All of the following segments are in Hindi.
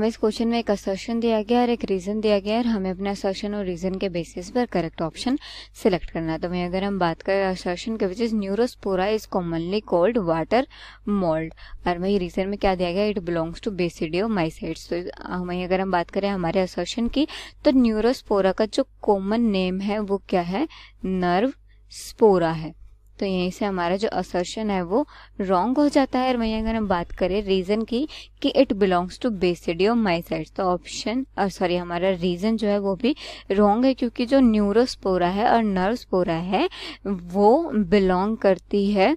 हमें इस क्वेश्चन में एक असर्शन दिया गया और एक रीज़न दिया गया और हमें अपने असर्शन और रीज़न के बेसिस पर करेक्ट ऑप्शन सिलेक्ट करना है तो वहीं अगर हम बात करें असर्शन के which is Neurospora is commonly called water mould और वही रीज़न में क्या दिया गया it belongs to basidiomycetes तो वहीं अगर हम बात करें हमारे असर्शन की तो न्यूरोस्पोरा का जो कॉमन नेम है वो क्या है नर्व स्पोरा है तो यहीं से हमारा जो असर्शन है वो रॉन्ग हो जाता है और वहीं अगर हम बात करें रीज़न की कि it belongs to basidiomycetes तो ऑप्शन और सॉरी हमारा रीज़न जो है वो भी रॉन्ग है क्योंकि जो न्यूरोस्पोरा है और नर्वस्पोरा है वो बिलोंग करती है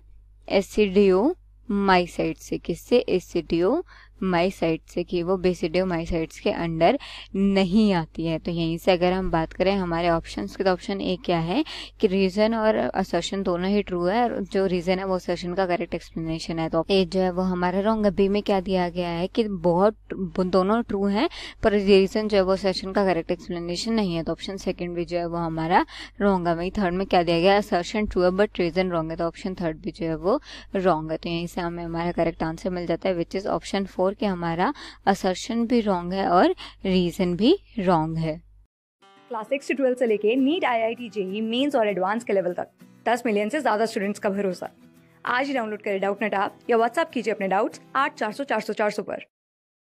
एसिडियो माइसाइड से किससे एसिडियो से की वो बेसिडियो साइट्स के अंडर नहीं आती है तो यहीं से अगर हम बात करें हमारे ऑप्शन के तो ऑप्शन ए क्या है कि रीज़न और असर्शन दोनों ही ट्रू है और जो रीज़न है वो असर्शन का करेक्ट एक्सप्लेनेशन है तो ए जो है वो हमारा रॉन्ग अभी में क्या दिया गया है कि बहुत दोनों ट्रू हैं पर रीज़न जो है वो असर्शन का करेक्ट एक्सप्लेनेशन नहीं है तो ऑप्शन सेकेंड भी जो है वो हमारा रॉन्ग है वहीं थर्ड में क्या दिया गया असर्शन ट्रू है बट रीज़न रॉन्ग है तो ऑप्शन थर्ड भी जो है वो रॉन्ग है तो यहीं से हमें हमारा करेक्ट आंसर मिल जाता है विच इज़ ऑप्शन फोर और कि हमारा असर्शन भी रॉन्ग है और रीज़न भी रॉन्ग है क्लास सिक्स से ट्वेल्थ से लेके NEET I I T JEE mains और एडवांस के लेवल तक दस मिलियन से ज़्यादा स्टूडेंट्स का भरोसा आज ही डाउनलोड करें डाउट नेट आप या व्हाट्सअप कीजिए अपने डाउट्स आठ चार सौ चार सौ चार सौ पर